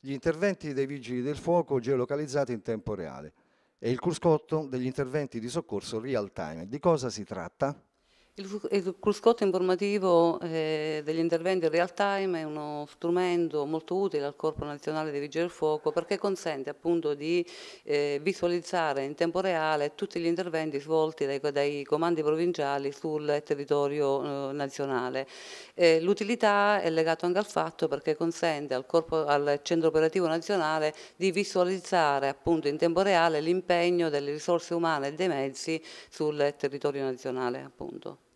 gli interventi dei vigili del fuoco geolocalizzati in tempo reale e il cruscotto degli interventi di soccorso real time. Di cosa si tratta? Il cruscotto informativo eh, degli interventi in real time è uno strumento molto utile al Corpo Nazionale dei Vigili del Fuoco perché consente appunto di eh, visualizzare in tempo reale tutti gli interventi svolti dai, dai comandi provinciali sul territorio eh, nazionale. L'utilità è legata anche al fatto perché consente al, corpo, al Centro Operativo Nazionale di visualizzare appunto in tempo reale l'impegno delle risorse umane e dei mezzi sul territorio nazionale appunto.